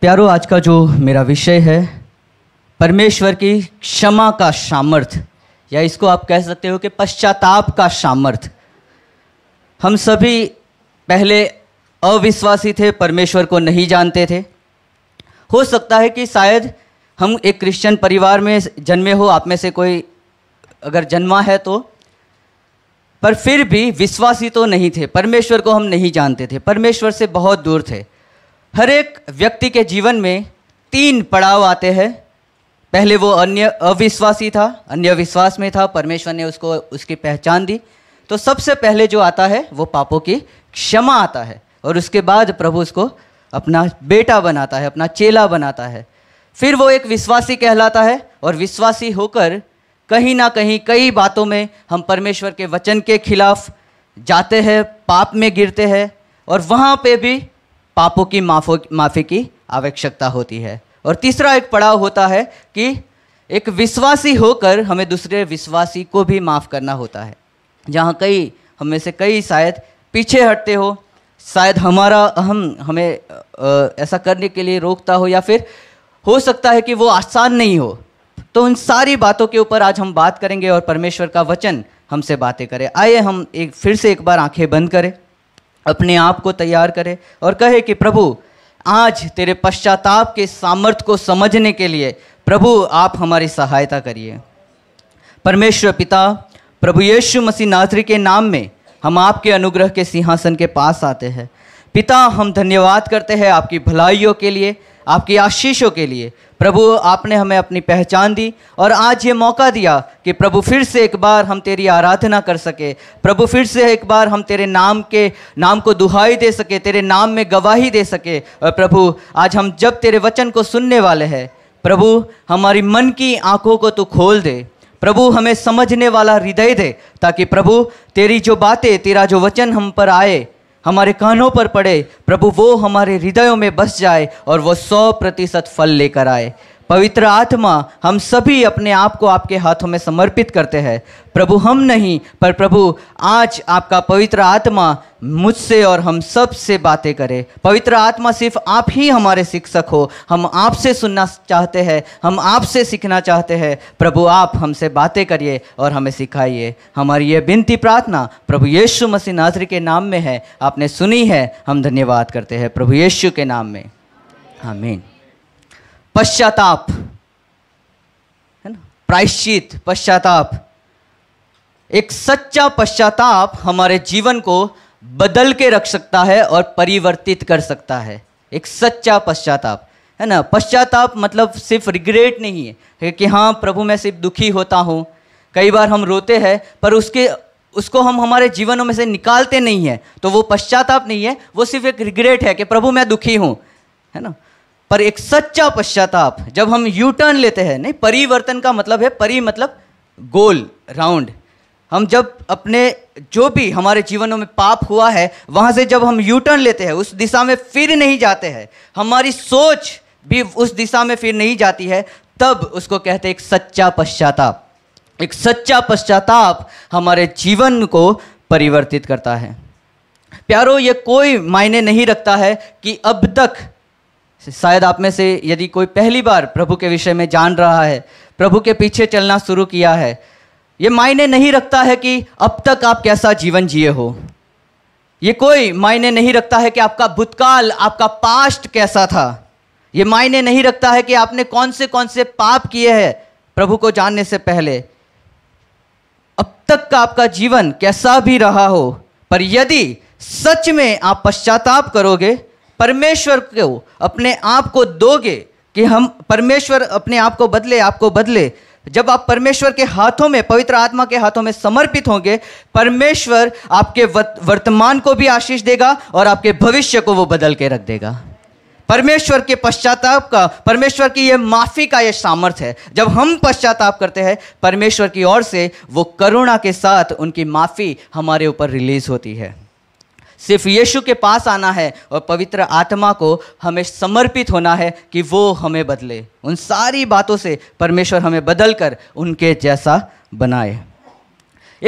प्यारो आज का जो मेरा विषय है परमेश्वर की क्षमा का सामर्थ या इसको आप कह सकते हो कि पश्चाताप का सामर्थ हम सभी पहले अविश्वासी थे परमेश्वर को नहीं जानते थे हो सकता है कि शायद हम एक क्रिश्चियन परिवार में जन्मे हो आप में से कोई अगर जन्मा है तो पर फिर भी विश्वासी तो नहीं थे परमेश्वर को हम नहीं जानते थे परमेश्वर से बहुत दूर थे हर एक व्यक्ति के जीवन में तीन पड़ाव आते हैं पहले वो अन्य अविश्वासी था अन्य विश्वास में था परमेश्वर ने उसको उसकी पहचान दी तो सबसे पहले जो आता है वो पापों की क्षमा आता है और उसके बाद प्रभु उसको अपना बेटा बनाता है अपना चेला बनाता है फिर वो एक विश्वासी कहलाता है और विश्वासी होकर कहीं ना कहीं कई बातों में हम परमेश्वर के वचन के खिलाफ जाते हैं पाप में गिरते हैं और वहाँ पे भी पापों की माफो माफ़ी की आवश्यकता होती है और तीसरा एक पड़ाव होता है कि एक विश्वासी होकर हमें दूसरे विश्वासी को भी माफ़ करना होता है जहाँ कई हमें से कई शायद पीछे हटते हो शायद हमारा हम हमें ऐसा करने के लिए रोकता हो या फिर हो सकता है कि वो आसान नहीं हो तो उन सारी बातों के ऊपर आज हम बात करेंगे और परमेश्वर का वचन हमसे बातें करें आइए हम एक फिर से एक बार आंखें बंद करें अपने आप को तैयार करे और कहे कि प्रभु आज तेरे पश्चाताप के सामर्थ्य को समझने के लिए प्रभु आप हमारी सहायता करिए परमेश्वर पिता प्रभु यीशु मसीह नाजरी के नाम में हम आपके अनुग्रह के सिंहासन के पास आते हैं पिता हम धन्यवाद करते हैं आपकी भलाइयों के लिए आपकी आशीषों के लिए प्रभु आपने हमें अपनी पहचान दी और आज ये मौका दिया कि प्रभु फिर से एक बार हम तेरी आराधना कर सके प्रभु फिर से एक बार हम तेरे नाम के नाम को दुहाई दे सके तेरे नाम में गवाही दे सके और प्रभु आज हम जब तेरे वचन को सुनने वाले हैं प्रभु हमारी मन की आंखों को तू खोल दे प्रभु हमें समझने वाला हृदय दे ताकि प्रभु तेरी जो बातें तेरा जो वचन हम पर आए हमारे कानों पर पड़े प्रभु वो हमारे हृदयों में बस जाए और वो सौ प्रतिशत फल लेकर आए पवित्र आत्मा हम सभी अपने आप को आपके हाथों में समर्पित करते हैं प्रभु हम नहीं पर प्रभु आज आपका पवित्र आत्मा मुझसे और हम सब से बातें करे पवित्र आत्मा सिर्फ आप ही हमारे शिक्षक हो हम आपसे सुनना चाहते हैं हम आपसे सीखना चाहते हैं प्रभु आप हमसे बातें करिए और हमें सिखाइए हमारी ये विनती प्रार्थना प्रभु यीशु मसीह नाजरी के नाम में है आपने सुनी है हम धन्यवाद करते हैं प्रभु यीशु के नाम में आमीन पश्चाताप है ना प्रायश्चित पश्चाताप एक सच्चा पश्चाताप हमारे जीवन को बदल के रख सकता है और परिवर्तित कर सकता है एक सच्चा पश्चाताप है ना पश्चाताप मतलब सिर्फ रिग्रेट नहीं है कि हाँ प्रभु मैं सिर्फ दुखी होता हूँ कई बार हम रोते हैं पर उसके उसको हम हमारे जीवनों में से निकालते नहीं हैं तो वो पश्चाताप नहीं है वो सिर्फ एक रिग्रेट है कि प्रभु मैं दुखी हूँ है ना पर एक सच्चा पश्चाताप जब हम यू टर्न लेते हैं नहीं परिवर्तन का मतलब है परि मतलब गोल राउंड हम जब अपने जो भी हमारे जीवनों में पाप हुआ है वहाँ से जब हम यू टर्न लेते हैं उस दिशा में फिर नहीं जाते हैं हमारी सोच भी उस दिशा में फिर नहीं जाती है तब उसको कहते हैं एक सच्चा पश्चाताप एक सच्चा पश्चाताप हमारे जीवन को परिवर्तित करता है प्यारो ये कोई मायने नहीं रखता है कि अब तक शायद आप में से यदि कोई पहली बार प्रभु के विषय में जान रहा है प्रभु के पीछे चलना शुरू किया है ये मायने नहीं रखता है कि अब तक आप कैसा जीवन जिए हो ये कोई मायने नहीं रखता है कि आपका भूतकाल आपका पास्ट कैसा था ये मायने नहीं रखता है कि आपने कौन से कौन से पाप किए हैं प्रभु को जानने से पहले अब तक का आपका जीवन कैसा भी रहा हो पर यदि सच में आप पश्चाताप करोगे परमेश्वर को अपने आप को दोगे कि हम परमेश्वर अपने आप को बदले आपको बदले जब आप परमेश्वर के हाथों में पवित्र आत्मा के हाथों में समर्पित होंगे परमेश्वर आपके वर्तमान को भी आशीष देगा और आपके भविष्य को वो बदल के रख देगा परमेश्वर के पश्चाताप का परमेश्वर की यह माफ़ी का यह सामर्थ्य है जब हम पश्चाताप करते हैं परमेश्वर की ओर से वो करुणा के साथ उनकी माफ़ी हमारे ऊपर रिलीज होती है सिर्फ यीशु के पास आना है और पवित्र आत्मा को हमें समर्पित होना है कि वो हमें बदले उन सारी बातों से परमेश्वर हमें बदल कर उनके जैसा बनाए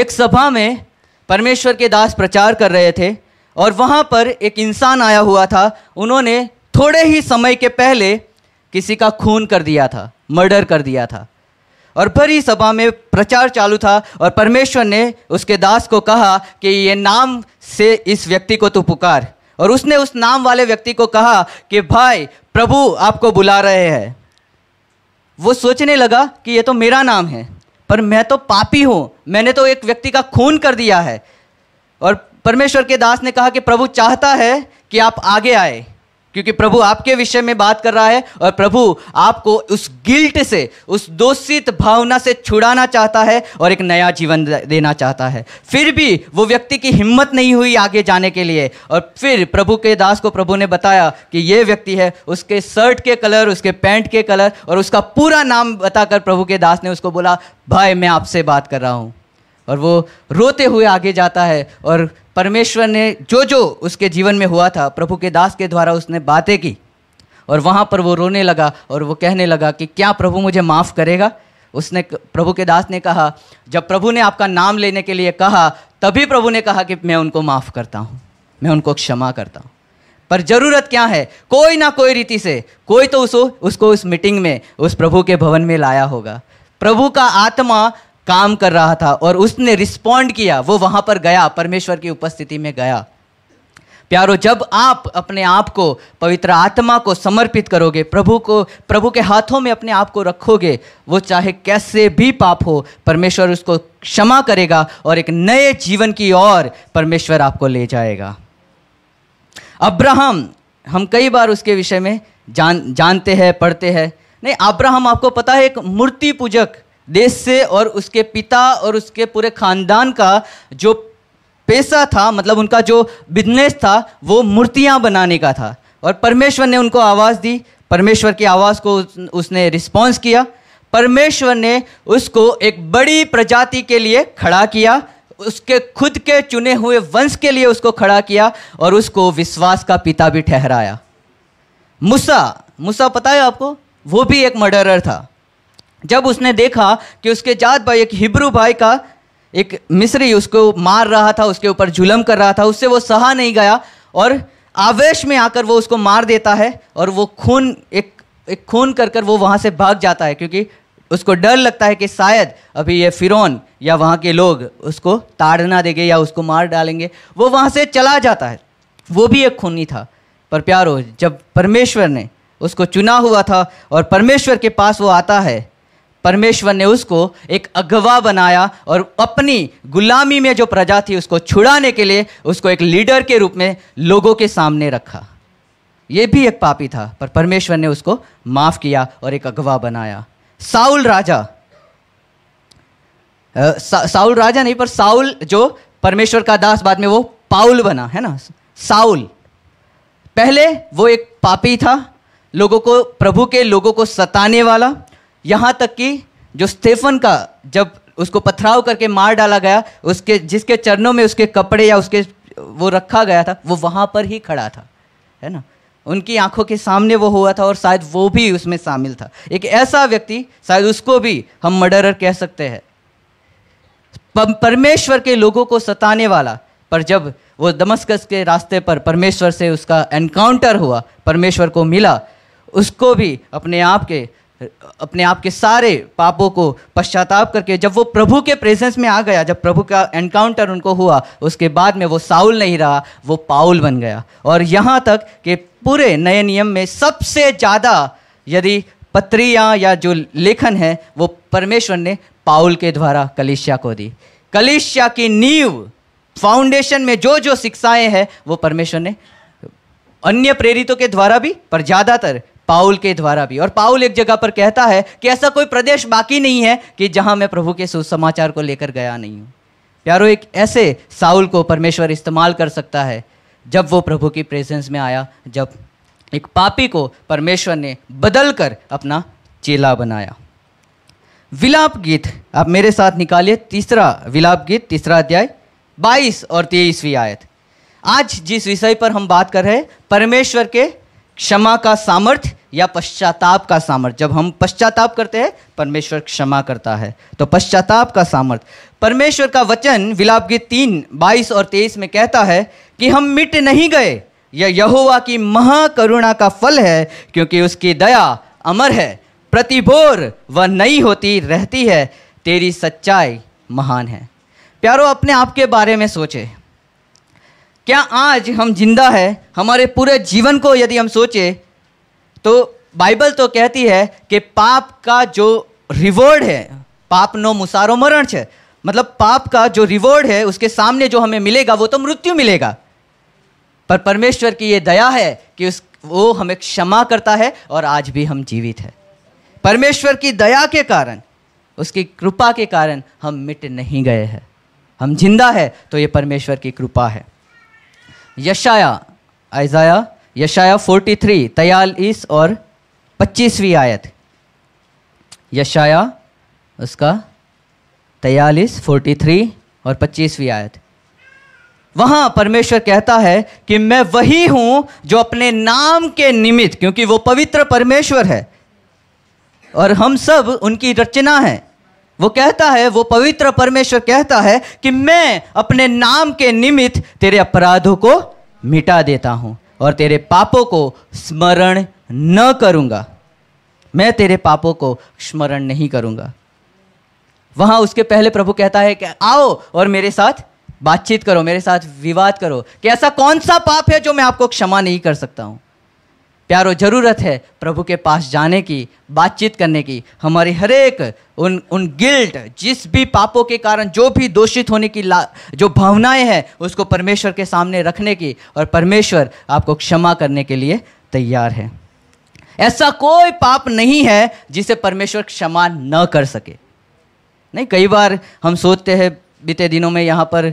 एक सभा में परमेश्वर के दास प्रचार कर रहे थे और वहाँ पर एक इंसान आया हुआ था उन्होंने थोड़े ही समय के पहले किसी का खून कर दिया था मर्डर कर दिया था और बड़ी सभा में प्रचार चालू था और परमेश्वर ने उसके दास को कहा कि ये नाम से इस व्यक्ति को तू पुकार और उसने उस नाम वाले व्यक्ति को कहा कि भाई प्रभु आपको बुला रहे हैं वो सोचने लगा कि ये तो मेरा नाम है पर मैं तो पापी हूँ मैंने तो एक व्यक्ति का खून कर दिया है और परमेश्वर के दास ने कहा कि प्रभु चाहता है कि आप आगे आए क्योंकि प्रभु आपके विषय में बात कर रहा है और प्रभु आपको उस गिल्ट से उस दोषित भावना से छुड़ाना चाहता है और एक नया जीवन देना चाहता है फिर भी वो व्यक्ति की हिम्मत नहीं हुई आगे जाने के लिए और फिर प्रभु के दास को प्रभु ने बताया कि ये व्यक्ति है उसके शर्ट के कलर उसके पैंट के कलर और उसका पूरा नाम बताकर प्रभु के दास ने उसको बोला भाई मैं आपसे बात कर रहा हूँ और वो रोते हुए आगे जाता है और परमेश्वर ने जो जो उसके जीवन में हुआ था प्रभु के दास के द्वारा उसने बातें की और वहाँ पर वो रोने लगा और वो कहने लगा कि क्या प्रभु मुझे माफ़ करेगा उसने प्रभु के दास ने कहा जब प्रभु ने आपका नाम लेने के लिए कहा तभी प्रभु ने कहा कि मैं उनको माफ़ करता हूँ मैं उनको क्षमा करता हूँ पर ज़रूरत क्या है कोई ना कोई रीति से कोई तो उसको उसको उस मीटिंग में उस प्रभु के भवन में लाया होगा प्रभु का आत्मा काम कर रहा था और उसने रिस्पॉन्ड किया वो वहाँ पर गया परमेश्वर की उपस्थिति में गया प्यारो जब आप अपने आप को पवित्र आत्मा को समर्पित करोगे प्रभु को प्रभु के हाथों में अपने आप को रखोगे वो चाहे कैसे भी पाप हो परमेश्वर उसको क्षमा करेगा और एक नए जीवन की ओर परमेश्वर आपको ले जाएगा अब्राहम हम कई बार उसके विषय में जान जानते हैं पढ़ते हैं नहीं अब्राहम आपको पता है एक मूर्ति पूजक देश से और उसके पिता और उसके पूरे खानदान का जो पैसा था मतलब उनका जो बिजनेस था वो मूर्तियाँ बनाने का था और परमेश्वर ने उनको आवाज़ दी परमेश्वर की आवाज़ को उसने रिस्पॉन्स किया परमेश्वर ने उसको एक बड़ी प्रजाति के लिए खड़ा किया उसके खुद के चुने हुए वंश के लिए उसको खड़ा किया और उसको विश्वास का पिता भी ठहराया मूसा मूसा पता है आपको वो भी एक मर्डरर था जब उसने देखा कि उसके जात भाई एक हिब्रू भाई का एक मिस्री उसको मार रहा था उसके ऊपर जुलम कर रहा था उससे वो सहा नहीं गया और आवेश में आकर वो उसको मार देता है और वो खून एक एक खून कर कर वो वहाँ से भाग जाता है क्योंकि उसको डर लगता है कि शायद अभी ये फिरौन या वहाँ के लोग उसको ताड़ना देंगे या उसको मार डालेंगे वो वहाँ से चला जाता है वो भी एक खूनी था पर प्यारो जब परमेश्वर ने उसको चुना हुआ था और परमेश्वर के पास वो आता है परमेश्वर ने उसको एक अगवा बनाया और अपनी गुलामी में जो प्रजा थी उसको छुड़ाने के लिए उसको एक लीडर के रूप में लोगों के सामने रखा ये भी एक पापी था पर परमेश्वर ने उसको माफ किया और एक अगवा बनाया साउल राजा सा, साउल राजा नहीं पर साउल जो परमेश्वर का दास बाद में वो पाउल बना है ना साउल पहले वो एक पापी था लोगों को प्रभु के लोगों को सताने वाला यहाँ तक कि जो स्टेफन का जब उसको पथराव करके मार डाला गया उसके जिसके चरणों में उसके कपड़े या उसके वो रखा गया था वो वहाँ पर ही खड़ा था है ना उनकी आंखों के सामने वो हुआ था और शायद वो भी उसमें शामिल था एक ऐसा व्यक्ति शायद उसको भी हम मर्डरर कह सकते हैं परमेश्वर के लोगों को सताने वाला पर जब वो दमस्कस के रास्ते पर परमेश्वर से उसका एनकाउंटर हुआ परमेश्वर को मिला उसको भी अपने आप के अपने आप के सारे पापों को पश्चाताप करके जब वो प्रभु के प्रेजेंस में आ गया जब प्रभु का एनकाउंटर उनको हुआ उसके बाद में वो साउल नहीं रहा वो पाउल बन गया और यहाँ तक कि पूरे नए नियम में सबसे ज़्यादा यदि पत्रियाँ या जो लेखन है वो परमेश्वर ने पाउल के द्वारा कलिशिया को दी कलिशिया की नींव फाउंडेशन में जो जो शिक्षाएं हैं वो परमेश्वर ने अन्य प्रेरितों के द्वारा भी पर ज़्यादातर पाउल के द्वारा भी और पाउल एक जगह पर कहता है कि ऐसा कोई प्रदेश बाकी नहीं है कि जहां मैं प्रभु के सुसमाचार को लेकर गया नहीं हूँ प्यारो एक ऐसे साउल को परमेश्वर इस्तेमाल कर सकता है जब वो प्रभु की प्रेजेंस में आया जब एक पापी को परमेश्वर ने बदल कर अपना चेला बनाया विलाप गीत आप मेरे साथ निकालिए तीसरा विलाप गीत तीसरा अध्याय 22 और तेईसवीं आयत आज जिस विषय पर हम बात कर रहे हैं परमेश्वर के क्षमा का सामर्थ्य या पश्चाताप का सामर्थ्य जब हम पश्चाताप करते हैं परमेश्वर क्षमा करता है तो पश्चाताप का सामर्थ्य परमेश्वर का वचन विलाप के तीन बाईस और तेईस में कहता है कि हम मिट नहीं गए यह यहोवा की महाकरुणा का फल है क्योंकि उसकी दया अमर है प्रतिभोर वह नई होती रहती है तेरी सच्चाई महान है प्यारो अपने आप के बारे में सोचे क्या आज हम जिंदा है हमारे पूरे जीवन को यदि हम सोचें तो बाइबल तो कहती है कि पाप का जो रिवॉर्ड है पाप नो मुसारो मरण है मतलब पाप का जो रिवॉर्ड है उसके सामने जो हमें मिलेगा वो तो मृत्यु मिलेगा पर परमेश्वर की ये दया है कि उस वो हमें क्षमा करता है और आज भी हम जीवित हैं परमेश्वर की दया के कारण उसकी कृपा के कारण हम मिट नहीं गए हैं हम जिंदा है तो ये परमेश्वर की कृपा है यशाया आइजाया यशाया 43 तयालीस और पच्चीसवीं आयत यशाया उसका तयालीस 43 और पच्चीसवीं आयत वहां परमेश्वर कहता है कि मैं वही हूं जो अपने नाम के निमित्त क्योंकि वो पवित्र परमेश्वर है और हम सब उनकी रचना है वो कहता है वो पवित्र परमेश्वर कहता है कि मैं अपने नाम के निमित्त तेरे अपराधों को मिटा देता हूं और तेरे पापों को स्मरण न करूंगा मैं तेरे पापों को स्मरण नहीं करूंगा वहां उसके पहले प्रभु कहता है कि आओ और मेरे साथ बातचीत करो मेरे साथ विवाद करो कि ऐसा कौन सा पाप है जो मैं आपको क्षमा नहीं कर सकता हूं प्यारो ज़रूरत है प्रभु के पास जाने की बातचीत करने की हमारी हरेक उन उन गिल्ट जिस भी पापों के कारण जो भी दोषित होने की ला जो भावनाएं हैं उसको परमेश्वर के सामने रखने की और परमेश्वर आपको क्षमा करने के लिए तैयार है ऐसा कोई पाप नहीं है जिसे परमेश्वर क्षमा न कर सके नहीं कई बार हम सोचते हैं बीते दिनों में यहाँ पर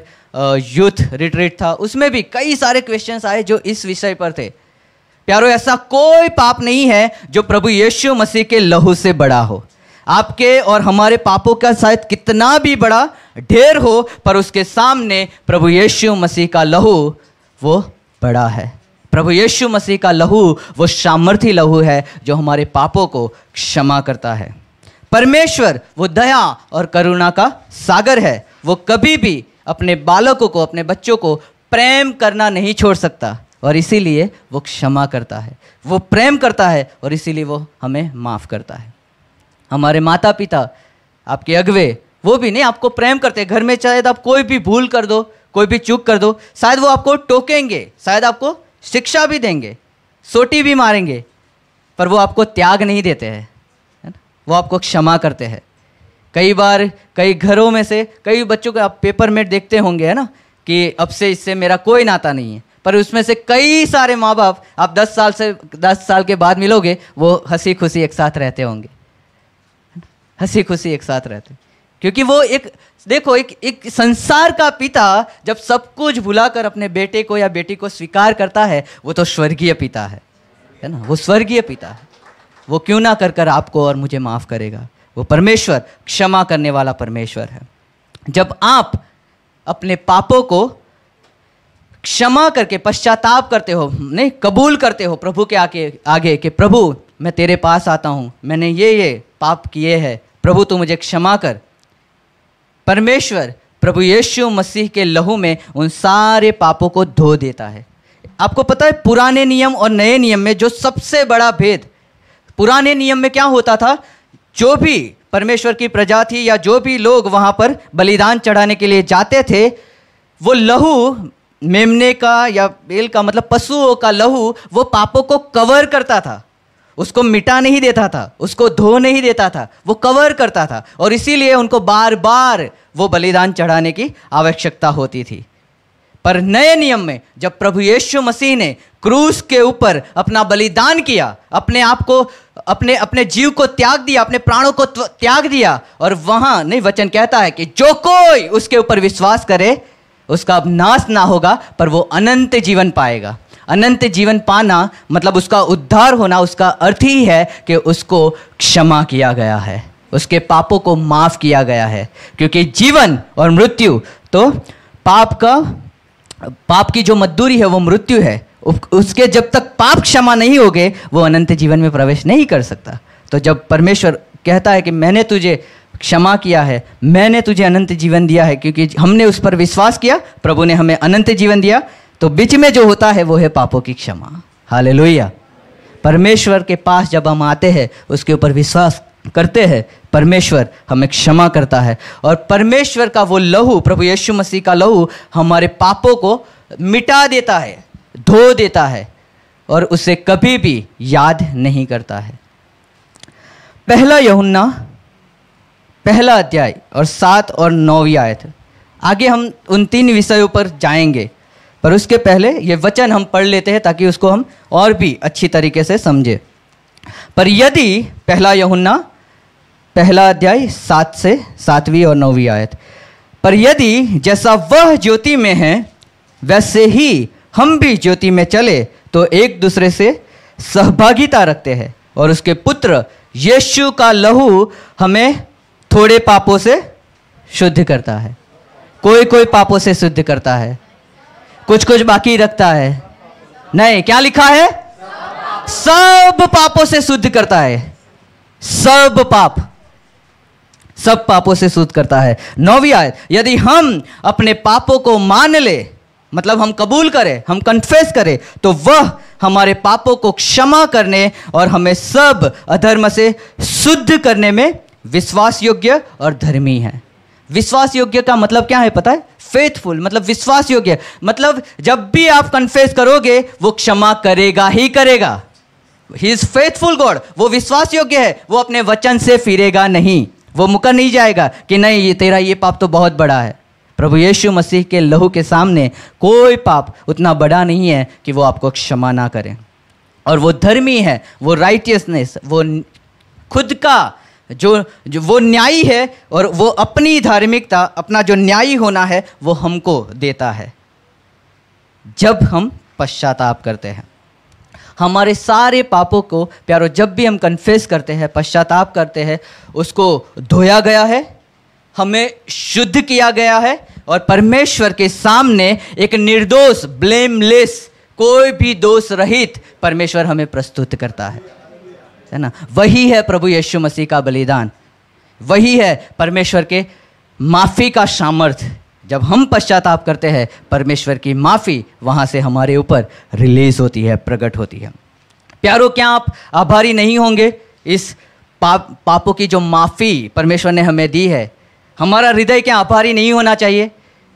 यूथ रिट्रीट था उसमें भी कई सारे क्वेश्चंस आए जो इस विषय पर थे प्यारो ऐसा कोई पाप नहीं है जो प्रभु यीशु मसीह के लहू से बड़ा हो आपके और हमारे पापों का शायद कितना भी बड़ा ढेर हो पर उसके सामने प्रभु यीशु मसीह का लहू वो बड़ा है प्रभु यीशु मसीह का लहू वो सामर्थी लहू है जो हमारे पापों को क्षमा करता है परमेश्वर वो दया और करुणा का सागर है वो कभी भी अपने बालकों को अपने बच्चों को प्रेम करना नहीं छोड़ सकता और इसीलिए वो क्षमा करता है वो प्रेम करता है और इसीलिए वो हमें माफ़ करता है हमारे माता पिता आपके अगवे वो भी नहीं आपको प्रेम करते घर में शायद आप कोई भी भूल कर दो कोई भी चूक कर दो शायद वो आपको टोकेंगे शायद आपको शिक्षा भी देंगे सोटी भी मारेंगे पर वो आपको त्याग नहीं देते हैं वो आपको क्षमा करते हैं कई बार कई घरों में से कई बच्चों का आप पेपर में देखते होंगे है ना कि अब से इससे मेरा कोई नाता नहीं है पर उसमें से कई सारे माँ बाप आप 10 साल से 10 साल के बाद मिलोगे वो हंसी खुशी एक साथ रहते होंगे हंसी खुशी एक साथ रहते क्योंकि वो एक देखो एक एक संसार का पिता जब सब कुछ भुलाकर अपने बेटे को या बेटी को स्वीकार करता है वो तो स्वर्गीय पिता है है ना वो स्वर्गीय पिता है वो क्यों ना कर कर आपको और मुझे माफ़ करेगा वो परमेश्वर क्षमा करने वाला परमेश्वर है जब आप अपने पापों को क्षमा करके पश्चाताप करते हो नहीं कबूल करते हो प्रभु के आगे आगे कि प्रभु मैं तेरे पास आता हूँ मैंने ये ये पाप किए हैं प्रभु तू मुझे क्षमा कर परमेश्वर प्रभु यीशु मसीह के लहू में उन सारे पापों को धो देता है आपको पता है पुराने नियम और नए नियम में जो सबसे बड़ा भेद पुराने नियम में क्या होता था जो भी परमेश्वर की प्रजा थी या जो भी लोग वहाँ पर बलिदान चढ़ाने के लिए जाते थे वो लहू मेमने का या बेल का मतलब पशुओं का लहू वो पापों को कवर करता था उसको मिटा नहीं देता था उसको धो नहीं देता था वो कवर करता था और इसीलिए उनको बार बार वो बलिदान चढ़ाने की आवश्यकता होती थी पर नए नियम में जब प्रभु यीशु मसीह ने क्रूस के ऊपर अपना बलिदान किया अपने आप को अपने अपने जीव को त्याग दिया अपने प्राणों को त्याग दिया और वहां नहीं वचन कहता है कि जो कोई उसके ऊपर विश्वास करे उसका अब नाश ना होगा पर वो अनंत जीवन पाएगा अनंत जीवन पाना मतलब उसका उद्धार होना उसका अर्थ ही है कि उसको क्षमा किया गया है उसके पापों को माफ़ किया गया है क्योंकि जीवन और मृत्यु तो पाप का पाप की जो मजदूरी है वो मृत्यु है उसके जब तक पाप क्षमा नहीं होगे वो अनंत जीवन में प्रवेश नहीं कर सकता तो जब परमेश्वर कहता है कि मैंने तुझे क्षमा किया है मैंने तुझे अनंत जीवन दिया है क्योंकि हमने उस पर विश्वास किया प्रभु ने हमें अनंत जीवन दिया तो बीच में जो होता है वो है पापों की क्षमा हाले परमेश्वर के पास जब हम आते हैं उसके ऊपर विश्वास करते हैं परमेश्वर हमें क्षमा करता है और परमेश्वर का वो लहू प्रभु यीशु मसीह का लहू हमारे पापों को मिटा देता है धो देता है और उसे कभी भी याद नहीं करता है पहला यहुन्ना पहला अध्याय और सात और नौवीं आयत आगे हम उन तीन विषयों पर जाएंगे पर उसके पहले ये वचन हम पढ़ लेते हैं ताकि उसको हम और भी अच्छी तरीके से समझे पर यदि पहला यहुन्ना पहला अध्याय सात से सातवीं और नौवीं आयत पर यदि जैसा वह ज्योति में है वैसे ही हम भी ज्योति में चले तो एक दूसरे से सहभागिता रखते हैं और उसके पुत्र यीशु का लहू हमें थोड़े पापों से शुद्ध करता है कोई कोई पापों से शुद्ध करता है कुछ कुछ बाकी रखता है नहीं क्या लिखा है सब पापों से शुद्ध करता है सब पाप सब पापों से शुद्ध करता है नौवीं आयत यदि हम अपने पापों को मान ले मतलब हम कबूल करें हम कन्फेस करें तो वह हमारे पापों को क्षमा करने और हमें सब अधर्म से शुद्ध करने में विश्वास योग्य और धर्मी है विश्वास योग्य का मतलब क्या है पता है फेथफुल मतलब विश्वास योग्य मतलब जब भी आप कन्फेस करोगे वो क्षमा करेगा ही करेगा ही इज फेथफुल गॉड वो विश्वास योग्य है वो अपने वचन से फिरेगा नहीं वो मुकर नहीं जाएगा कि नहीं ये तेरा ये पाप तो बहुत बड़ा है प्रभु यीशु मसीह के लहू के सामने कोई पाप उतना बड़ा नहीं है कि वो आपको क्षमा ना करें और वो धर्मी है वो राइटियसनेस वो खुद का जो जो वो न्यायी है और वो अपनी धार्मिकता अपना जो न्यायी होना है वो हमको देता है जब हम पश्चाताप करते हैं हमारे सारे पापों को प्यारो जब भी हम कन्फेस करते हैं पश्चाताप करते हैं उसको धोया गया है हमें शुद्ध किया गया है और परमेश्वर के सामने एक निर्दोष ब्लेमलेस कोई भी दोष रहित परमेश्वर हमें प्रस्तुत करता है है ना वही है प्रभु यीशु मसीह का बलिदान वही है परमेश्वर के माफ़ी का सामर्थ्य जब हम पश्चाताप करते हैं परमेश्वर की माफ़ी वहां से हमारे ऊपर रिलीज होती है प्रकट होती है प्यारों क्या आप आभारी नहीं होंगे इस पाप पापों की जो माफ़ी परमेश्वर ने हमें दी है हमारा हृदय क्या आभारी नहीं होना चाहिए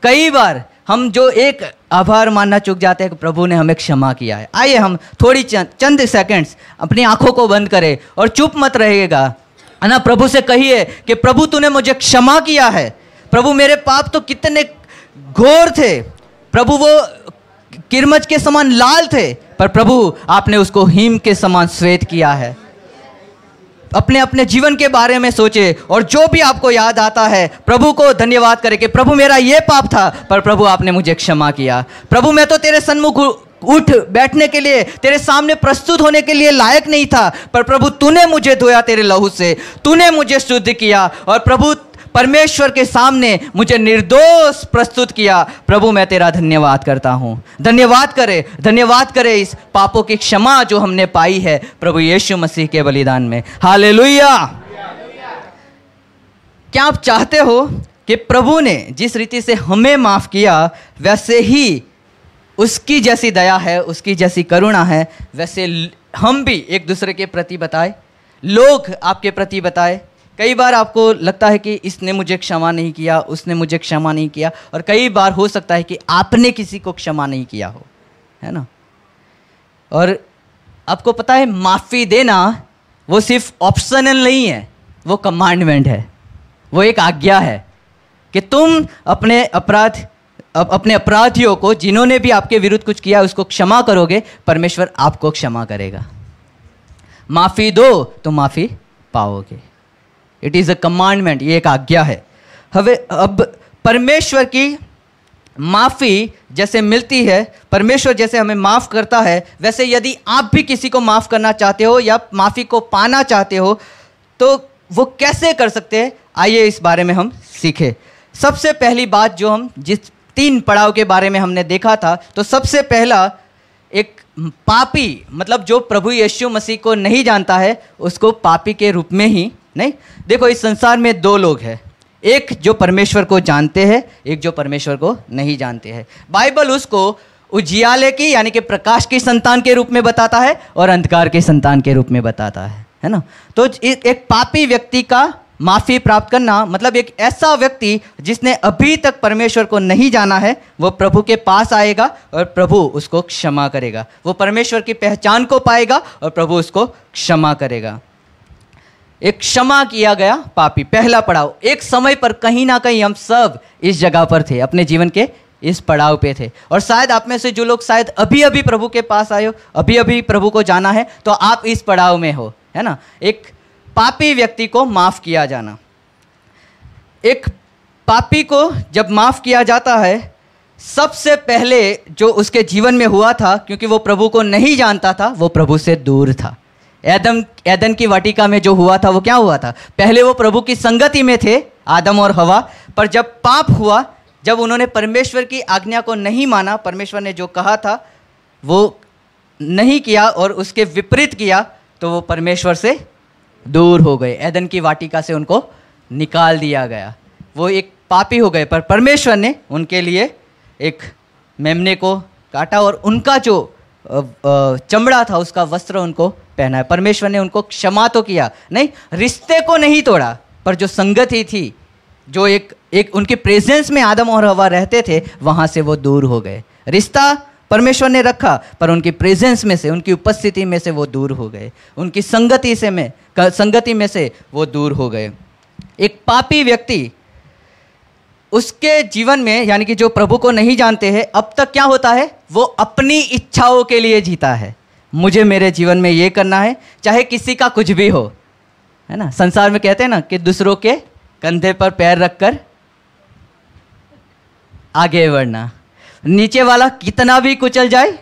कई बार हम जो एक आभार मानना चुक जाते हैं कि प्रभु ने हमें क्षमा किया है आइए हम थोड़ी चंद सेकंड्स अपनी आंखों को बंद करें और चुप मत रहेगा है ना प्रभु से कहिए कि प्रभु तूने मुझे क्षमा किया है प्रभु मेरे पाप तो कितने घोर थे प्रभु वो किरमच के समान लाल थे पर प्रभु आपने उसको हिम के समान श्वेत किया है अपने अपने जीवन के बारे में सोचे और जो भी आपको याद आता है प्रभु को धन्यवाद करें कि प्रभु मेरा ये पाप था पर प्रभु आपने मुझे क्षमा किया प्रभु मैं तो तेरे सन्मुख उठ बैठने के लिए तेरे सामने प्रस्तुत होने के लिए लायक नहीं था पर प्रभु तूने मुझे धोया तेरे लहू से तूने मुझे शुद्ध किया और प्रभु परमेश्वर के सामने मुझे निर्दोष प्रस्तुत किया प्रभु मैं तेरा धन्यवाद करता हूँ धन्यवाद करे धन्यवाद करे इस पापों की क्षमा जो हमने पाई है प्रभु यीशु मसीह के बलिदान में हाले क्या आप चाहते हो कि प्रभु ने जिस रीति से हमें माफ़ किया वैसे ही उसकी जैसी दया है उसकी जैसी करुणा है वैसे हम भी एक दूसरे के प्रति बताए लोग आपके प्रति बताए कई बार आपको लगता है कि इसने मुझे क्षमा नहीं किया उसने मुझे क्षमा नहीं किया और कई बार हो सकता है कि आपने किसी को क्षमा नहीं किया हो है ना और आपको पता है माफ़ी देना वो सिर्फ ऑप्शनल नहीं है वो कमांडमेंट है वो एक आज्ञा है कि तुम अपने अपराध अपने अपराधियों को जिन्होंने भी आपके विरुद्ध कुछ किया उसको क्षमा करोगे परमेश्वर आपको क्षमा करेगा माफ़ी दो तो माफ़ी पाओगे इट इज़ अ कमांडमेंट ये एक आज्ञा है हवे अब परमेश्वर की माफ़ी जैसे मिलती है परमेश्वर जैसे हमें माफ़ करता है वैसे यदि आप भी किसी को माफ़ करना चाहते हो या माफ़ी को पाना चाहते हो तो वो कैसे कर सकते हैं आइए इस बारे में हम सीखें सबसे पहली बात जो हम जिस तीन पड़ाव के बारे में हमने देखा था तो सबसे पहला एक पापी मतलब जो प्रभु यीशु मसीह को नहीं जानता है उसको पापी के रूप में ही नहीं देखो इस संसार में दो लोग हैं एक जो परमेश्वर को जानते हैं एक जो परमेश्वर को नहीं जानते हैं बाइबल उसको उजियाले की यानी कि प्रकाश की संतान के रूप में बताता है और अंधकार के संतान के रूप में बताता है है ना तो एक पापी व्यक्ति का माफ़ी प्राप्त करना मतलब एक ऐसा व्यक्ति जिसने अभी तक परमेश्वर को नहीं जाना है वो प्रभु के पास आएगा और प्रभु उसको क्षमा करेगा वो परमेश्वर की पहचान को पाएगा और प्रभु उसको क्षमा करेगा एक क्षमा किया गया पापी पहला पड़ाव एक समय पर कहीं ना कहीं हम सब इस जगह पर थे अपने जीवन के इस पड़ाव पे थे और शायद आप में से जो लोग शायद अभी अभी प्रभु के पास आए हो अभी अभी प्रभु को जाना है तो आप इस पड़ाव में हो है ना एक पापी व्यक्ति को माफ़ किया जाना एक पापी को जब माफ़ किया जाता है सबसे पहले जो उसके जीवन में हुआ था क्योंकि वो प्रभु को नहीं जानता था वो प्रभु से दूर था एदम एदन की वाटिका में जो हुआ था वो क्या हुआ था पहले वो प्रभु की संगति में थे आदम और हवा पर जब पाप हुआ जब उन्होंने परमेश्वर की आज्ञा को नहीं माना परमेश्वर ने जो कहा था वो नहीं किया और उसके विपरीत किया तो वो परमेश्वर से दूर हो गए ऐदन की वाटिका से उनको निकाल दिया गया वो एक पापी हो गए पर परमेश्वर ने उनके लिए एक मेमने को काटा और उनका जो चमड़ा था उसका वस्त्र उनको पहना है परमेश्वर ने उनको क्षमा तो किया नहीं रिश्ते को नहीं तोड़ा पर जो संगति थी जो एक एक उनके प्रेजेंस में आदम और हवा रहते थे वहाँ से वो दूर हो गए रिश्ता परमेश्वर ने रखा पर उनकी प्रेजेंस में से उनकी उपस्थिति में से वो दूर हो गए उनकी संगति से में संगति में से वो दूर हो गए एक पापी व्यक्ति उसके जीवन में यानी कि जो प्रभु को नहीं जानते हैं अब तक क्या होता है वो अपनी इच्छाओं के लिए जीता है मुझे मेरे जीवन में ये करना है चाहे किसी का कुछ भी हो है ना संसार में कहते हैं ना कि दूसरों के कंधे पर पैर रखकर आगे बढ़ना नीचे वाला कितना भी कुचल जाए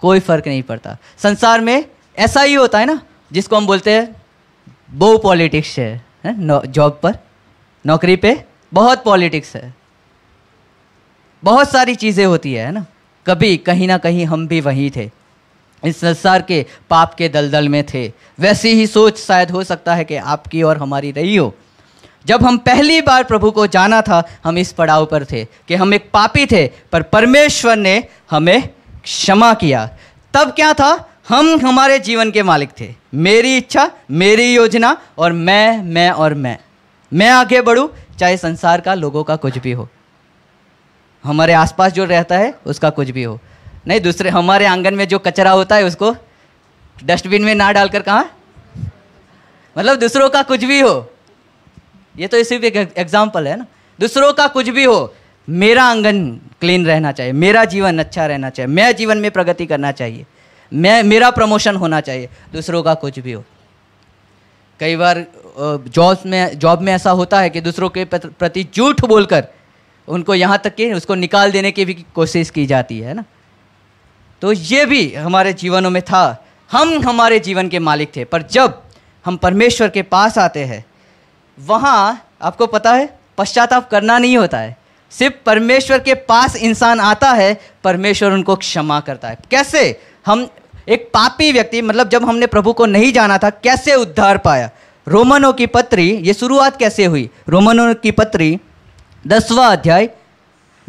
कोई फर्क नहीं पड़ता संसार में ऐसा ही होता है ना जिसको हम बोलते हैं बो पॉलिटिक्स है, है? जॉब पर नौकरी पे बहुत पॉलिटिक्स है बहुत सारी चीज़ें होती है ना कभी कहीं ना कहीं हम भी वहीं थे इस संसार के पाप के दलदल में थे वैसी ही सोच शायद हो सकता है कि आपकी और हमारी रही हो जब हम पहली बार प्रभु को जाना था हम इस पड़ाव पर थे कि हम एक पापी थे पर परमेश्वर ने हमें क्षमा किया तब क्या था हम हमारे जीवन के मालिक थे मेरी इच्छा मेरी योजना और मैं मैं और मैं मैं आगे बढ़ूँ चाहे संसार का लोगों का कुछ भी हो हमारे आसपास जो रहता है उसका कुछ भी हो नहीं दूसरे हमारे आंगन में जो कचरा होता है उसको डस्टबिन में ना डालकर कहाँ मतलब दूसरों का कुछ भी हो ये तो सिर्फ एक एग्जाम्पल है ना दूसरों का कुछ भी हो मेरा आंगन क्लीन रहना चाहिए मेरा जीवन अच्छा रहना चाहिए मैं जीवन में प्रगति करना चाहिए मैं मेरा प्रमोशन होना चाहिए दूसरों का कुछ भी हो कई बार जॉब में जॉब में ऐसा होता है कि दूसरों के प्रति झूठ बोलकर उनको यहाँ तक कि उसको निकाल देने की भी कोशिश की जाती है ना तो ये भी हमारे जीवनों में था हम हमारे जीवन के मालिक थे पर जब हम परमेश्वर के पास आते हैं वहाँ आपको पता है पश्चाताप करना नहीं होता है सिर्फ परमेश्वर के पास इंसान आता है परमेश्वर उनको क्षमा करता है कैसे हम एक पापी व्यक्ति मतलब जब हमने प्रभु को नहीं जाना था कैसे उद्धार पाया रोमनों की पत्री ये शुरुआत कैसे हुई रोमनों की पत्री दसवा अध्याय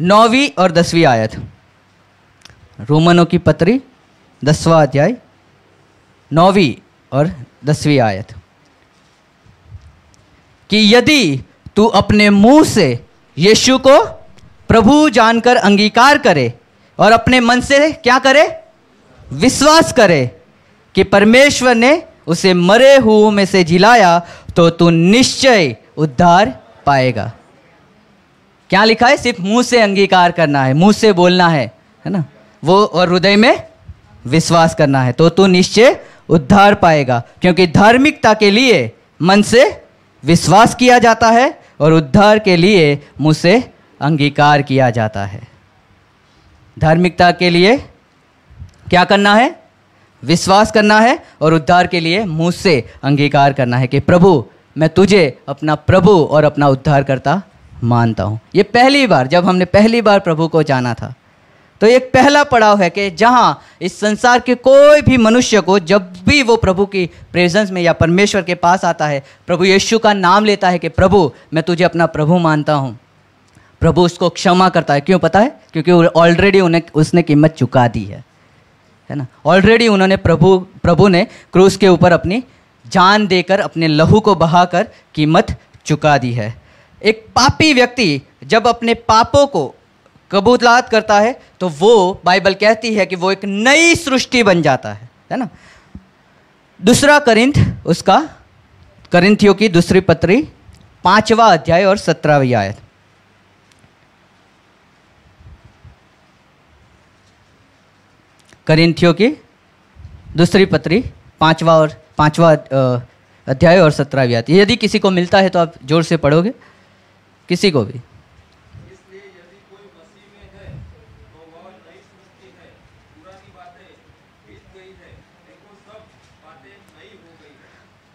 नौवीं और दसवीं आयत रोमनों की पत्री दसवा अध्याय नौवीं और दसवीं आयत कि यदि तू अपने मुंह से यीशु को प्रभु जानकर अंगीकार करे और अपने मन से क्या करे विश्वास करे कि परमेश्वर ने उसे मरे हुओं में से जिलाया तो तू निश्चय उद्धार पाएगा क्या लिखा है सिर्फ मुंह से अंगीकार करना है मुंह से बोलना है है ना वो और हृदय में विश्वास करना है तो तू निश्चय उद्धार पाएगा क्योंकि धार्मिकता के लिए मन से विश्वास किया जाता है और उद्धार के लिए मुँह से अंगीकार किया जाता है धार्मिकता के लिए क्या करना है विश्वास करना है और उद्धार के लिए मुँह से अंगीकार करना है कि प्रभु मैं तुझे अपना प्रभु और अपना उद्धार करता मानता हूँ ये पहली बार जब हमने पहली बार प्रभु को जाना था तो एक पहला पड़ाव है कि जहाँ इस संसार के कोई भी मनुष्य को जब भी वो प्रभु की प्रेजेंस में या परमेश्वर के पास आता है प्रभु यीशु का नाम लेता है कि प्रभु मैं तुझे अपना प्रभु मानता हूँ प्रभु उसको क्षमा करता है क्यों पता है क्योंकि ऑलरेडी उन्हें उसने कीमत चुका दी है है ना ऑलरेडी उन्होंने प्रभु प्रभु ने क्रूस के ऊपर अपनी जान देकर अपने लहू को बहाकर कीमत चुका दी है एक पापी व्यक्ति जब अपने पापों को कबूतलात करता है तो वो बाइबल कहती है कि वो एक नई सृष्टि बन जाता है है ना दूसरा करिंथ उसका करिंथियों की दूसरी पत्री पांचवा अध्याय और सत्रहवीं आयत करिंथियों की दूसरी पत्री पांचवा और पांचवा अध्याय और सत्रहवीं आयत यदि किसी को मिलता है तो आप जोर से पढ़ोगे किसी को भी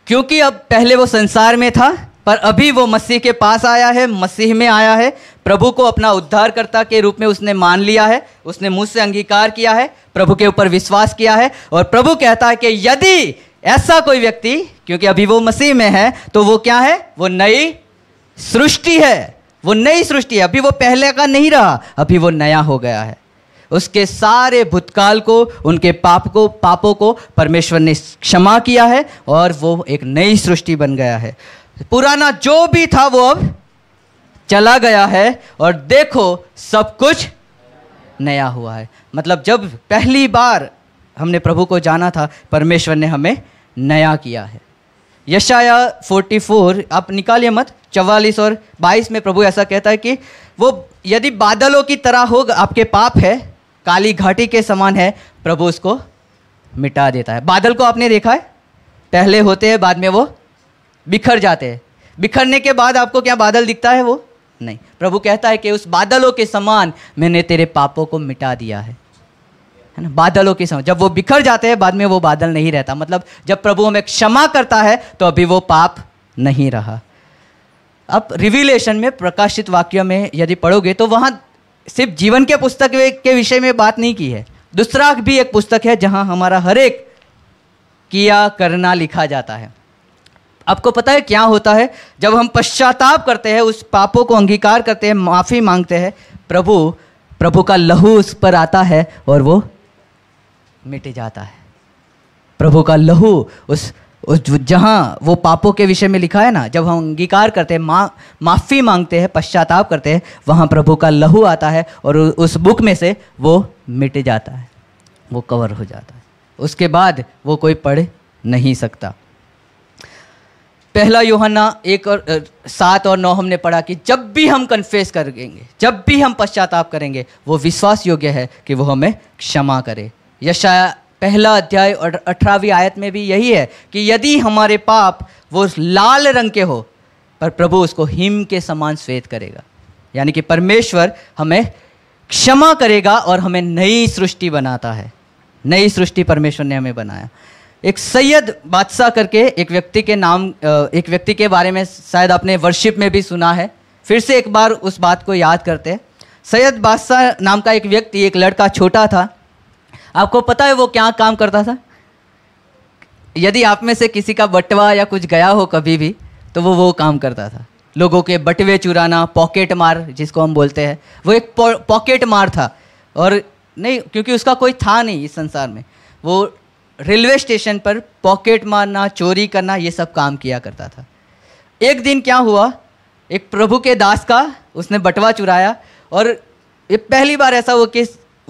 क्योंकि अब पहले वो संसार में था पर अभी वो मसीह के पास आया है मसीह में आया है प्रभु को अपना उद्धारकर्ता के रूप में उसने मान लिया है उसने मुझसे अंगीकार किया है प्रभु के ऊपर विश्वास किया है और प्रभु कहता है कि यदि ऐसा कोई व्यक्ति क्योंकि अभी वो मसीह में है तो वो क्या है वो नई सृष्टि है वो नई सृष्टि है अभी वो पहले का नहीं रहा अभी वो नया हो गया है उसके सारे भूतकाल को उनके पाप को पापों को परमेश्वर ने क्षमा किया है और वो एक नई सृष्टि बन गया है पुराना जो भी था वो अब चला गया है और देखो सब कुछ नया हुआ है मतलब जब पहली बार हमने प्रभु को जाना था परमेश्वर ने हमें नया किया है यशाया 44 आप निकालिए मत चवालीस और 22 में प्रभु ऐसा कहता है कि वो यदि बादलों की तरह हो आपके पाप है काली घाटी के समान है प्रभु उसको मिटा देता है बादल को आपने देखा है पहले होते हैं बाद में वो बिखर जाते हैं बिखरने के बाद आपको क्या बादल दिखता है वो नहीं प्रभु कहता है कि उस बादलों के समान मैंने तेरे पापों को मिटा दिया है है ना बादलों के समान जब वो बिखर जाते हैं बाद में वो बादल नहीं रहता मतलब जब प्रभु हमें क्षमा करता है तो अभी वो पाप नहीं रहा अब रिविलेशन में प्रकाशित वाक्य में यदि पढ़ोगे तो वहाँ सिर्फ जीवन के पुस्तक के विषय में बात नहीं की है दूसरा भी एक पुस्तक है जहाँ हमारा हर एक किया करना लिखा जाता है आपको पता है क्या होता है जब हम पश्चाताप करते हैं उस पापों को अंगीकार करते हैं माफ़ी मांगते हैं प्रभु प्रभु का लहू उस पर आता है और वो मिट जाता है प्रभु का लहू उस जहाँ वो पापों के विषय में लिखा है ना जब हम अंगीकार करते हैं मा माफ़ी मांगते हैं पश्चाताप करते हैं वहाँ प्रभु का लहू आता है और उस बुक में से वो मिट जाता है वो कवर हो जाता है उसके बाद वो कोई पढ़ नहीं सकता पहला योहन्ना एक और सात और नौ हमने पढ़ा कि जब भी हम कन्फेस करेंगे जब भी हम पश्चाताप करेंगे वो विश्वास योग्य है कि वो हमें क्षमा करे यशाया पहला अध्याय और अठारहवीं आयत में भी यही है कि यदि हमारे पाप वो लाल रंग के हो पर प्रभु उसको हिम के समान श्वेत करेगा यानी कि परमेश्वर हमें क्षमा करेगा और हमें नई सृष्टि बनाता है नई सृष्टि परमेश्वर ने हमें बनाया एक सैयद बादशाह करके एक व्यक्ति के नाम एक व्यक्ति के बारे में शायद आपने वर्शिप में भी सुना है फिर से एक बार उस बात को याद करते हैं सैयद बादशाह नाम का एक व्यक्ति एक लड़का छोटा था आपको पता है वो क्या काम करता था यदि आप में से किसी का बटवा या कुछ गया हो कभी भी तो वो वो काम करता था लोगों के बटवे चुराना पॉकेट मार जिसको हम बोलते हैं वो एक पॉकेट मार था और नहीं क्योंकि उसका कोई था नहीं इस संसार में वो रेलवे स्टेशन पर पॉकेट मारना चोरी करना ये सब काम किया करता था एक दिन क्या हुआ एक प्रभु के दास का उसने बटवा चुराया और ये पहली बार ऐसा हुआ कि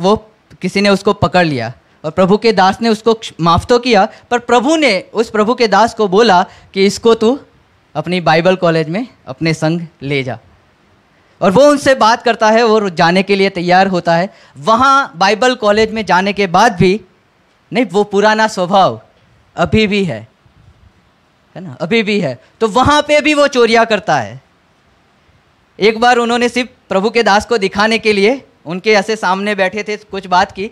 वो किसी ने उसको पकड़ लिया और प्रभु के दास ने उसको माफ तो किया पर प्रभु ने उस प्रभु के दास को बोला कि इसको तू अपनी बाइबल कॉलेज में अपने संग ले जा और वो उनसे बात करता है और जाने के लिए तैयार होता है वहाँ बाइबल कॉलेज में जाने के बाद भी नहीं वो पुराना स्वभाव अभी भी है है ना अभी भी है तो वहाँ पे भी वो चोरियाँ करता है एक बार उन्होंने सिर्फ प्रभु के दास को दिखाने के लिए उनके ऐसे सामने बैठे थे कुछ बात की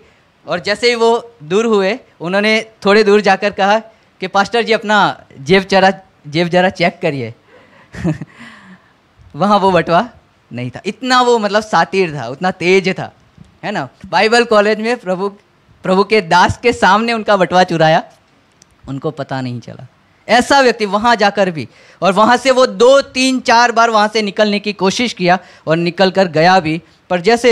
और जैसे ही वो दूर हुए उन्होंने थोड़े दूर जाकर कहा कि पास्टर जी अपना जेब चरा जेब जरा चेक करिए वहाँ वो बटवा नहीं था इतना वो मतलब सातिर था उतना तेज था है ना बाइबल कॉलेज में प्रभु प्रभु के दास के सामने उनका बटवा चुराया उनको पता नहीं चला ऐसा व्यक्ति वहाँ जाकर भी और वहाँ से वो दो तीन चार बार वहाँ से निकलने की कोशिश किया और निकल कर गया भी पर जैसे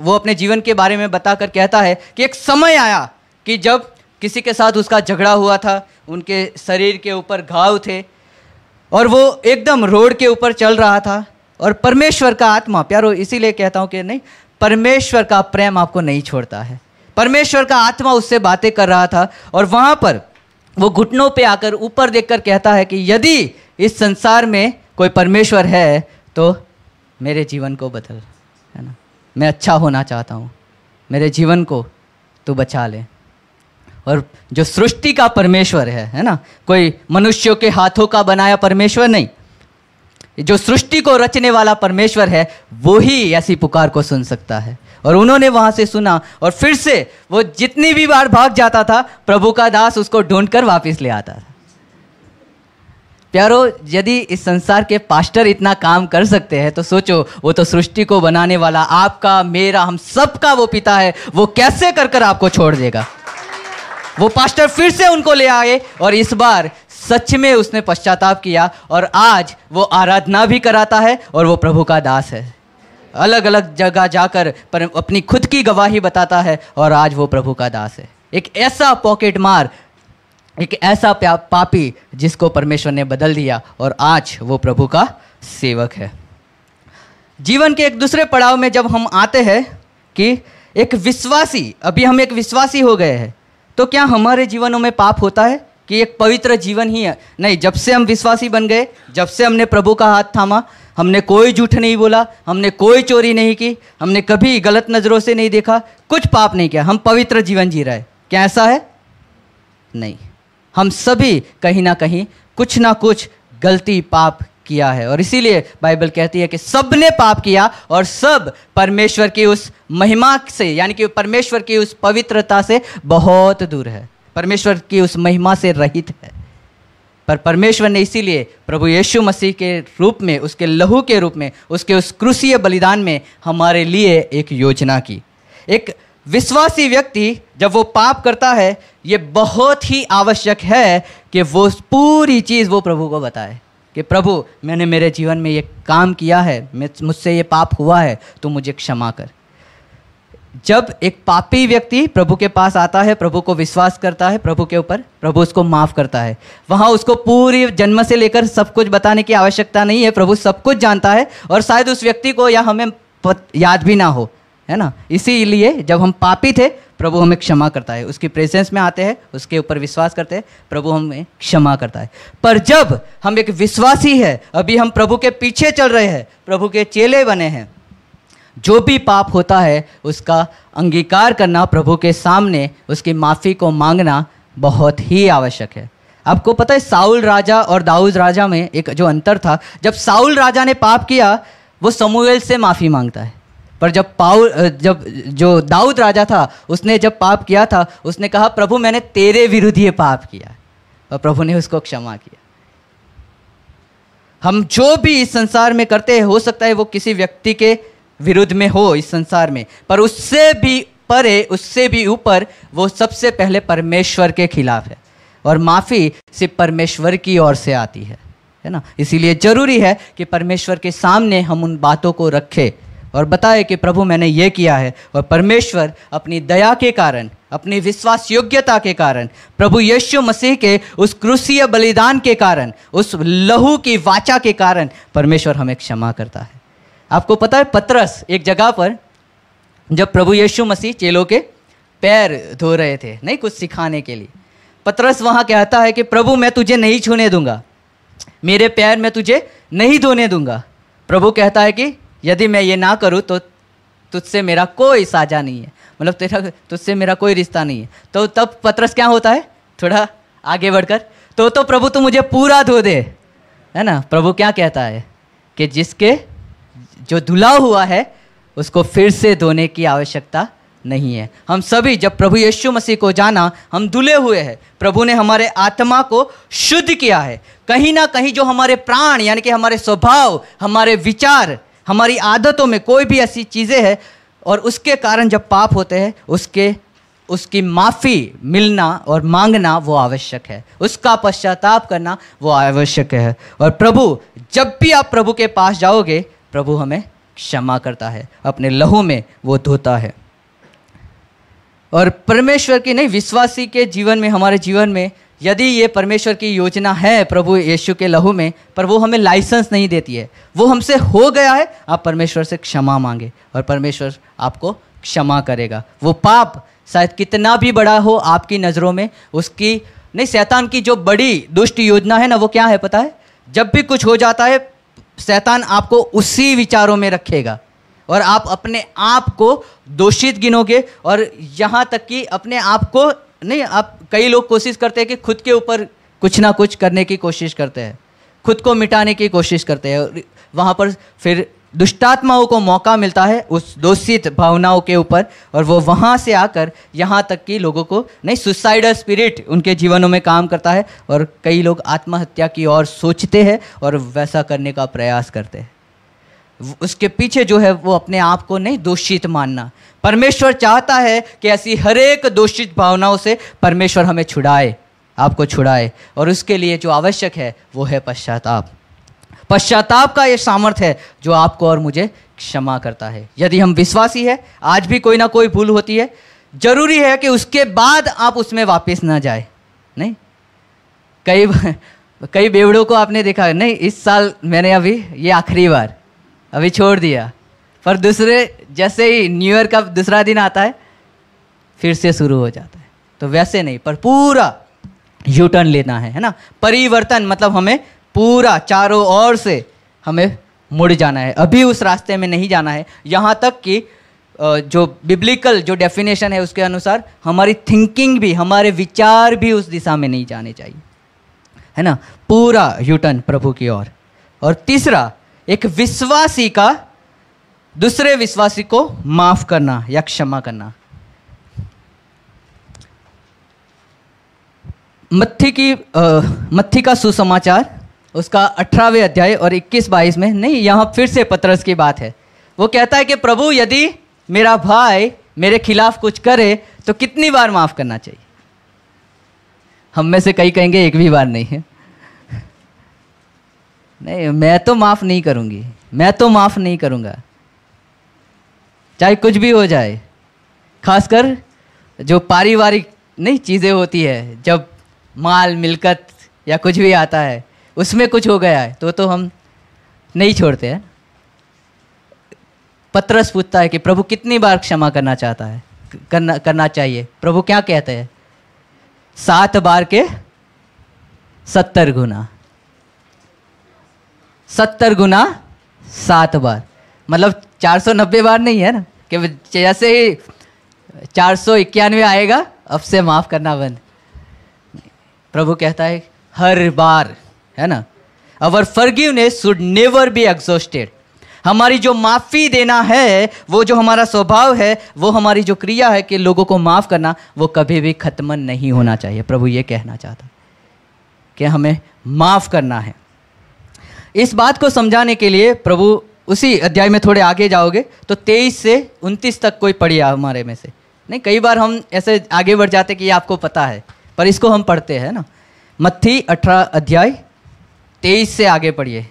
वो अपने जीवन के बारे में बताकर कहता है कि एक समय आया कि जब किसी के साथ उसका झगड़ा हुआ था उनके शरीर के ऊपर घाव थे और वो एकदम रोड के ऊपर चल रहा था और परमेश्वर का आत्मा प्यारो इसीलिए कहता हूँ कि नहीं परमेश्वर का प्रेम आपको नहीं छोड़ता है परमेश्वर का आत्मा उससे बातें कर रहा था और वहाँ पर वो घुटनों पे आकर ऊपर देखकर कहता है कि यदि इस संसार में कोई परमेश्वर है तो मेरे जीवन को बदल मैं अच्छा होना चाहता हूँ मेरे जीवन को तू बचा ले और जो सृष्टि का परमेश्वर है है ना कोई मनुष्यों के हाथों का बनाया परमेश्वर नहीं जो सृष्टि को रचने वाला परमेश्वर है वो ही ऐसी पुकार को सुन सकता है और उन्होंने वहाँ से सुना और फिर से वो जितनी भी बार भाग जाता था प्रभु का दास उसको ढूंढ कर वापिस ले आता था प्यारो यदि इस संसार के पास्टर इतना काम कर सकते हैं तो सोचो वो तो सृष्टि को बनाने वाला आपका मेरा हम सबका वो पिता है वो कैसे कर कर आपको छोड़ देगा वो पास्टर फिर से उनको ले आए और इस बार सच में उसने पश्चाताप किया और आज वो आराधना भी कराता है और वो प्रभु का दास है अलग अलग जगह जाकर पर अपनी खुद की गवाही बताता है और आज वो प्रभु का दास है एक ऐसा पॉकेट मार एक ऐसा पापी जिसको परमेश्वर ने बदल दिया और आज वो प्रभु का सेवक है जीवन के एक दूसरे पड़ाव में जब हम आते हैं कि एक विश्वासी अभी हम एक विश्वासी हो गए हैं तो क्या हमारे जीवनों में पाप होता है कि एक पवित्र जीवन ही है नहीं जब से हम विश्वासी बन गए जब से हमने प्रभु का हाथ थामा हमने कोई झूठ नहीं बोला हमने कोई चोरी नहीं की हमने कभी गलत नज़रों से नहीं देखा कुछ पाप नहीं किया हम पवित्र जीवन जी रहे क्या ऐसा है नहीं हम सभी कहीं ना कहीं कुछ ना कुछ गलती पाप किया है और इसीलिए बाइबल कहती है कि सब ने पाप किया और सब परमेश्वर की उस महिमा से यानी कि परमेश्वर की उस पवित्रता से बहुत दूर है परमेश्वर की उस महिमा से रहित है पर परमेश्वर ने इसीलिए प्रभु यीशु मसीह के रूप में उसके लहू के रूप में उसके उस क्रूसीय बलिदान में हमारे लिए एक योजना की एक विश्वासी व्यक्ति जब वो पाप करता है ये बहुत ही आवश्यक है कि वो पूरी चीज़ वो प्रभु को बताए कि प्रभु मैंने मेरे जीवन में ये काम किया है मुझसे ये पाप हुआ है तो मुझे क्षमा कर जब एक पापी व्यक्ति प्रभु के पास आता है प्रभु को विश्वास करता है प्रभु के ऊपर प्रभु उसको माफ़ करता है वहाँ उसको पूरी जन्म से लेकर सब कुछ बताने की आवश्यकता नहीं है प्रभु सब कुछ जानता है और शायद उस व्यक्ति को या हमें याद भी ना हो है ना इसीलिए जब हम पापी थे प्रभु हमें क्षमा करता है उसकी प्रेजेंस में आते हैं उसके ऊपर विश्वास करते हैं प्रभु हमें क्षमा करता है पर जब हम एक विश्वासी है अभी हम प्रभु के पीछे चल रहे हैं प्रभु के चेले बने हैं जो भी पाप होता है उसका अंगीकार करना प्रभु के सामने उसकी माफ़ी को मांगना बहुत ही आवश्यक है आपको पता है साउल राजा और दाऊद राजा में एक जो अंतर था जब साउल राजा ने पाप किया वो समूएल से माफ़ी मांगता है पर जब पाउ जब जो दाऊद राजा था उसने जब पाप किया था उसने कहा प्रभु मैंने तेरे विरुद्ध ये पाप किया और प्रभु ने उसको क्षमा किया हम जो भी इस संसार में करते हैं हो सकता है वो किसी व्यक्ति के विरुद्ध में हो इस संसार में पर उससे भी परे उससे भी ऊपर वो सबसे पहले परमेश्वर के खिलाफ है और माफ़ी सिर्फ परमेश्वर की ओर से आती है है ना इसीलिए ज़रूरी है कि परमेश्वर के सामने हम उन बातों को रखें और बताए कि प्रभु मैंने ये किया है और परमेश्वर अपनी दया के कारण अपनी विश्वास योग्यता के कारण प्रभु यीशु मसीह के उस क्रूसीय बलिदान के कारण उस लहू की वाचा के कारण परमेश्वर हमें क्षमा करता है आपको पता है पत्रस एक जगह पर जब प्रभु यीशु मसीह चेलों के पैर धो रहे थे नहीं कुछ सिखाने के लिए पत्रस वहाँ कहता है कि प्रभु मैं तुझे नहीं छूने दूंगा मेरे पैर मैं तुझे नहीं धोने दूंगा प्रभु कहता है कि यदि मैं ये ना करूँ तो तुझसे मेरा कोई साझा नहीं है मतलब तेरा तुझसे मेरा कोई रिश्ता नहीं है तो तब पत्रस क्या होता है थोड़ा आगे बढ़कर तो तो प्रभु तू मुझे पूरा धो दे है ना प्रभु क्या कहता है कि जिसके जो धुला हुआ है उसको फिर से धोने की आवश्यकता नहीं है हम सभी जब प्रभु यीशु मसीह को जाना हम धुले हुए हैं प्रभु ने हमारे आत्मा को शुद्ध किया है कहीं ना कहीं जो हमारे प्राण यानी कि हमारे स्वभाव हमारे विचार हमारी आदतों में कोई भी ऐसी चीज़ें हैं और उसके कारण जब पाप होते हैं उसके उसकी माफ़ी मिलना और मांगना वो आवश्यक है उसका पश्चाताप करना वो आवश्यक है और प्रभु जब भी आप प्रभु के पास जाओगे प्रभु हमें क्षमा करता है अपने लहू में वो धोता है और परमेश्वर की नहीं विश्वासी के जीवन में हमारे जीवन में यदि ये परमेश्वर की योजना है प्रभु यीशु के लहू में पर वो हमें लाइसेंस नहीं देती है वो हमसे हो गया है आप परमेश्वर से क्षमा मांगे और परमेश्वर आपको क्षमा करेगा वो पाप शायद कितना भी बड़ा हो आपकी नज़रों में उसकी नहीं शैतान की जो बड़ी दुष्ट योजना है ना वो क्या है पता है जब भी कुछ हो जाता है शैतान आपको उसी विचारों में रखेगा और आप अपने आप को दोषित गिनोगे और यहाँ तक कि अपने आप को नहीं आप कई लोग कोशिश करते हैं कि खुद के ऊपर कुछ ना कुछ करने की कोशिश करते हैं खुद को मिटाने की कोशिश करते हैं वहाँ पर फिर दुष्टात्माओं को मौका मिलता है उस दूषित भावनाओं के ऊपर और वो वहाँ से आकर यहाँ तक कि लोगों को नहीं सुसाइडल स्पिरिट उनके जीवनों में काम करता है और कई लोग आत्महत्या की ओर सोचते हैं और वैसा करने का प्रयास करते हैं उसके पीछे जो है वो अपने आप को नहीं दूषित मानना परमेश्वर चाहता है कि ऐसी हरेक दूषित भावनाओं से परमेश्वर हमें छुड़ाए आपको छुड़ाए और उसके लिए जो आवश्यक है वो है पश्चाताप पश्चाताप का ये सामर्थ्य है जो आपको और मुझे क्षमा करता है यदि हम विश्वासी है आज भी कोई ना कोई भूल होती है जरूरी है कि उसके बाद आप उसमें वापस ना जाए नहीं कई कई बेवड़ों को आपने देखा नहीं इस साल मैंने अभी ये आखिरी बार अभी छोड़ दिया पर दूसरे जैसे ही न्यू ईयर का दूसरा दिन आता है फिर से शुरू हो जाता है तो वैसे नहीं पर पूरा यू टर्न लेना है है ना परिवर्तन मतलब हमें पूरा चारों ओर से हमें मुड़ जाना है अभी उस रास्ते में नहीं जाना है यहाँ तक कि जो बिब्लिकल जो डेफिनेशन है उसके अनुसार हमारी थिंकिंग भी हमारे विचार भी उस दिशा में नहीं जाने चाहिए है ना पूरा यूटर्न प्रभु की ओर और, और तीसरा एक विश्वासी का दूसरे विश्वासी को माफ करना या क्षमा करना मत्थी की मत्थी का सुसमाचार उसका अठारहवें अध्याय और इक्कीस बाईस में नहीं यहाँ फिर से पत्रस की बात है वो कहता है कि प्रभु यदि मेरा भाई मेरे खिलाफ कुछ करे तो कितनी बार माफ़ करना चाहिए हम में से कई कहेंगे एक भी बार नहीं है नहीं मैं तो माफ़ नहीं करूँगी मैं तो माफ़ नहीं करूँगा चाहे कुछ भी हो जाए खासकर जो पारिवारिक नहीं चीज़ें होती है जब माल मिलकत या कुछ भी आता है उसमें कुछ हो गया है तो तो हम नहीं छोड़ते हैं पत्रस पूछता है कि प्रभु कितनी बार क्षमा करना चाहता है करना करना चाहिए प्रभु क्या कहते हैं सात बार के सत्तर गुना सत्तर गुना सात बार मतलब चार सौ नब्बे बार नहीं है ना कि जैसे ही चार सौ इक्यानवे आएगा अब से माफ़ करना बंद प्रभु कहता है हर बार है ना our forgiveness should never be exhausted हमारी जो माफ़ी देना है वो जो हमारा स्वभाव है वो हमारी जो क्रिया है कि लोगों को माफ़ करना वो कभी भी खत्म नहीं होना चाहिए प्रभु ये कहना चाहता कि हमें माफ़ करना है इस बात को समझाने के लिए प्रभु उसी अध्याय में थोड़े आगे जाओगे तो तेईस से उनतीस तक कोई पढ़िए हमारे में से नहीं कई बार हम ऐसे आगे बढ़ जाते कि ये आपको पता है पर इसको हम पढ़ते हैं ना मत्थी अठारह अध्याय तेईस से आगे पढ़िए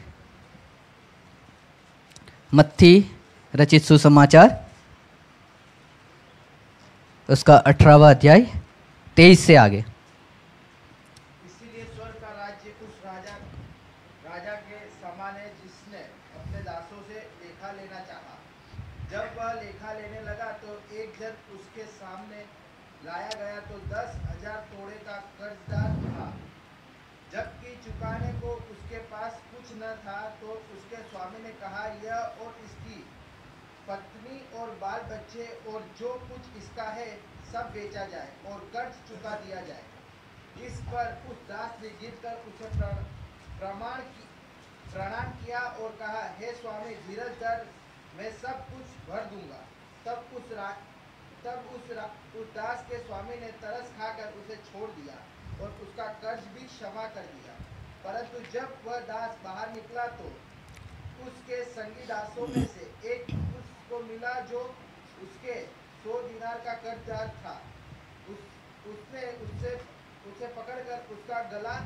मत्थी रचित सुसमाचार उसका अठारहवा अध्याय तेईस से आगे राजा के समान है जिसने अपने दासों से लेखा लेना चाहा जब वह लेखा लेने लगा तो एक जन उसके सामने लाया गया तो दस हजार तोड़े का कर्जदार था जबकि चुकाने को उसके पास कुछ न था तो उसके स्वामी ने कहा यह और इसकी पत्नी और बाल बच्चे और जो कुछ इसका है सब बेचा जाए और कर्ज चुका दिया जाए इस पर उस दास ने गिर कर उसे प्रमाण की प्रणाम किया और कहा हे स्वामी धीरज धर मैं सब कुछ भर दूंगा तब उस रा तब उस रा, उस दास के स्वामी ने तरस खाकर उसे छोड़ दिया और उसका कर्ज भी क्षमा कर दिया परंतु जब वह दास बाहर निकला तो उसके संगी दासों में से एक उसको मिला जो उसके सौ दिनार का कर्जदार था उस उसने उससे उसे पकड़कर उसका गला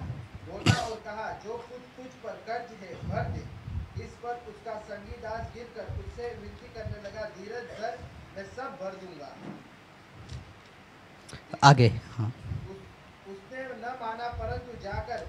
बोला और कहा जो कुछ कुछ पर कर्ज है भर दे इस पर उसका संगी दास गिर कर उससे विनती करने लगा धीरज सर मैं सब भर दूंगा आगे हाँ। उसने न माना परंतु जाकर